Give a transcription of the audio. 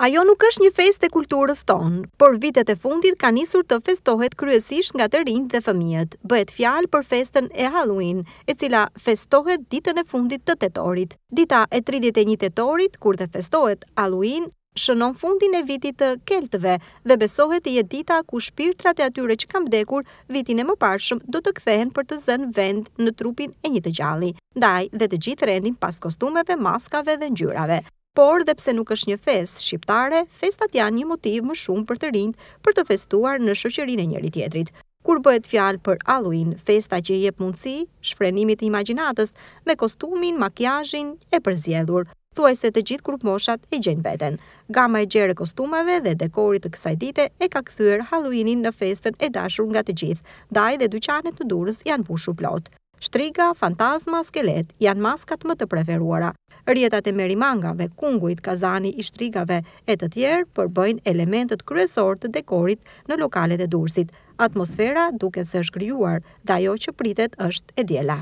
Ajo nuk është një fest e kulturës tonë, por vitet e fundit ka njësur të festohet kryesisht nga të rinjt dhe fëmijët. Bëhet fjalë për festën e Halloween, e cila festohet ditën e fundit të tetorit. Dita e 31 tetorit, kur dhe festohet Halloween, shënon fundin e vitit të keltëve dhe besohet i e dita ku shpirë të ratë e atyre që kam dekur vitin e më parshëm do të kthehen për të zënë vend në trupin e një të gjalli, daj dhe të gjithë rendin pas kostumeve, maskave dhe njyrave. Por dhe pse nuk është një fest shqiptare, festat janë një motiv më shumë për të rinjt për të festuar në shoqërinë e njëri tjetrit. Kur bëhet fjalë për Halloween, festa që jep mundësi shprehimit të imagjinatës me kostumin, makiazhin e përzjedhur, thuajse të gjithë grup moshat e gjejnë veten. Gama e gjerë e kostumave dhe dekorit të kësaj dite e ka kthyer Halloweenin në festën e dashur nga të gjithë. Daj dhe dyqanet në Durrës janë mbushur plot. Shtriga, fantazma, skelet janë maskat më të preferuara. Rjetat e merimangave, kunguit, kazani, i shtrigave e të tjerë përbëjnë elementet kryesor të dekorit në lokalet e dursit. Atmosfera duket se shkryuar, da jo që pritet është e djela.